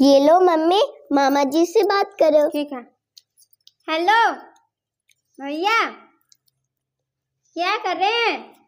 ये लो मम्मी मामा जी से बात करो ठीक है हेलो भैया क्या कर रहे हैं